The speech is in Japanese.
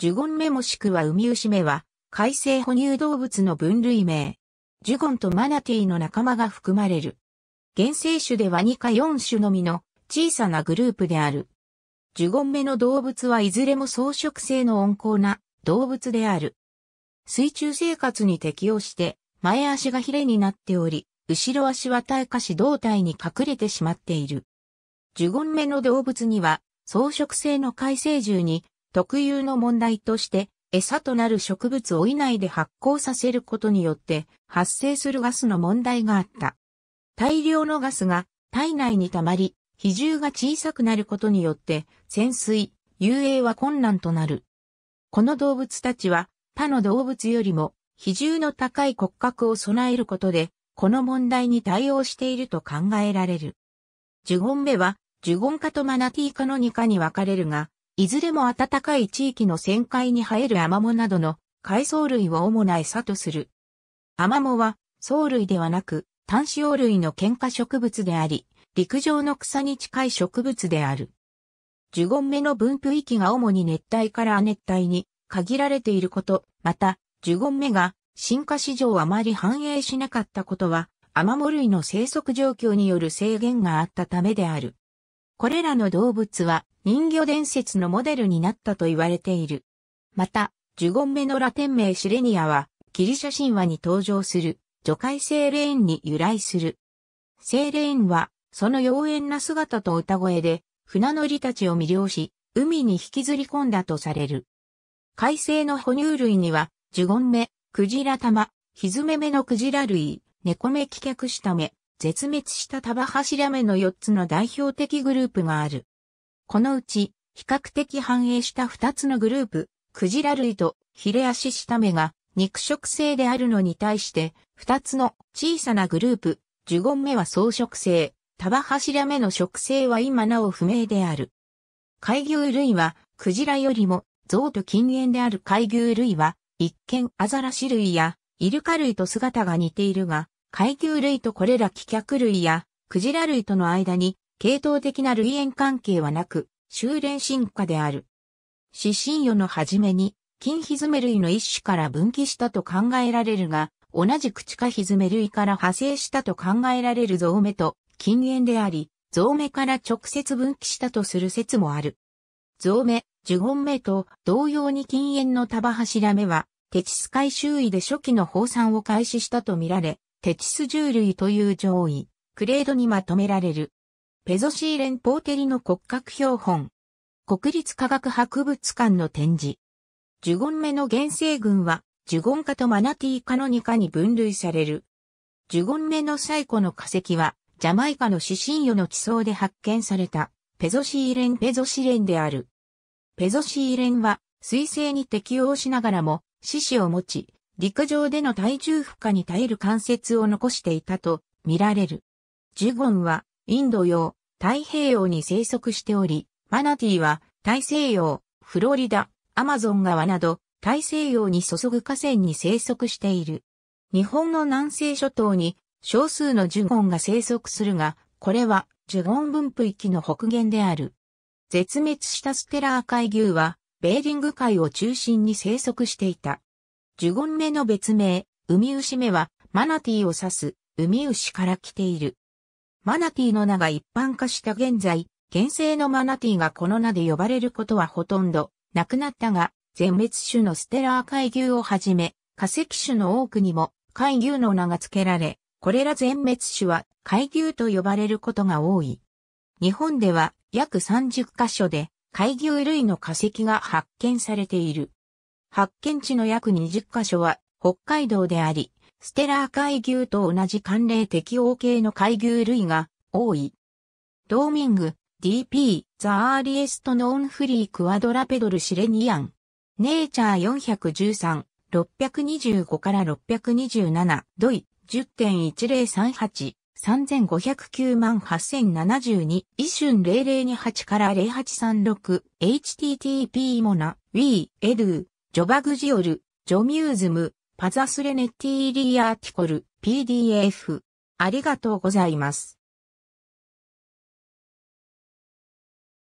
ジュゴン目もしくはウミウシ目は、海生哺乳動物の分類名。ジュゴンとマナティの仲間が含まれる。原生種では2か4種のみの小さなグループである。ジュゴン目の動物はいずれも草食性の温厚な動物である。水中生活に適応して、前足がヒレになっており、後ろ足は体下し胴体に隠れてしまっている。ジュゴン目の動物には、草食性の海生獣に特有の問題として、餌となる植物を以内で発酵させることによって発生するガスの問題があった。大量のガスが体内に溜まり、比重が小さくなることによって潜水、遊泳は困難となる。この動物たちは他の動物よりも比重の高い骨格を備えることで、この問題に対応していると考えられる。ジュゴン目は、ジュゴン科とマナティ科の2科に分かれるが、いずれも暖かい地域の旋回に生えるアマモなどの海藻類を主な餌とする。アマモは藻類ではなく単子葉類の喧嘩植物であり、陸上の草に近い植物である。樹根目の分布域が主に熱帯から亜熱帯に限られていること、また、樹根目が進化史上あまり反映しなかったことは、アマモ類の生息状況による制限があったためである。これらの動物は人魚伝説のモデルになったと言われている。また、ジュゴンメのラテン名シレニアは、ギリシャ神話に登場する、除海聖レーンに由来する。聖レーンは、その妖艶な姿と歌声で、船乗りたちを魅了し、海に引きずり込んだとされる。海星の哺乳類には、ジュゴンメ、クジラ玉、ヒズメ目のクジラ類、猫目棄却した目、絶滅したタバハシラメの4つの代表的グループがある。このうち、比較的繁栄した2つのグループ、クジラ類とヒレアシシタメが肉食性であるのに対して、2つの小さなグループ、ジュゴン目は草食性、タバハシラ目の食性は今なお不明である。海牛類は、クジラよりも、象と禁煙である海牛類は、一見アザラシ類や、イルカ類と姿が似ているが、海牛類とこれら気脚類や、クジラ類との間に系統的な類縁関係はなく、修練進化である。死神魚の初めに、金ひずめ類の一種から分岐したと考えられるが、同じく地下ひずめ類から派生したと考えられるゾウメと禁煙であり、ゾウメから直接分岐したとする説もある。ゾウメ、ジュゴンメと同様に禁煙の束柱目は、テチス海周囲で初期の放散を開始したとみられ、テチス獣類という上位、グレードにまとめられる。ペゾシー連邦テリの骨格標本。国立科学博物館の展示。ジュゴン目の原生群は、ジュゴン科とマナティ科の2科に分類される。ジュゴン目の最古の化石は、ジャマイカの死神魚の地層で発見された、ペゾシーレンペゾシレンである。ペゾシーレンは、水性に適応しながらも、四肢を持ち、陸上での体重負荷に耐える関節を残していたと見られる。ジュゴンはインド洋、太平洋に生息しており、マナティーは大西洋、フロリダ、アマゾン川など大西洋に注ぐ河川に生息している。日本の南西諸島に少数のジュゴンが生息するが、これはジュゴン分布域の北限である。絶滅したステラー海牛は、ベーリング海を中心に生息していた。ジュゴン目の別名、ウミウシ目は、マナティーを指す、ウミウシから来ている。マナティーの名が一般化した現在、現世のマナティーがこの名で呼ばれることはほとんどなくなったが、全滅種のステラー海牛をはじめ、化石種の多くにも海牛の名が付けられ、これら全滅種は海牛と呼ばれることが多い。日本では約30カ所で海牛類の化石が発見されている。発見地の約20カ所は北海道であり、ステラー海牛と同じ寒冷適応系の海牛類が多い。ドーミング、DP、ザ・アーリエスト・ノーン・フリー・クワドラペドル・シレニアン。ネイチャー413、625から627、ドイ、10.1038。3509万8072、一瞬0028から0836、http モナ、ウィー、エドゥ、ジョバグジオル、ジョミューズム、パザスレネティーリーアーティコル PDF。ありがとうございます。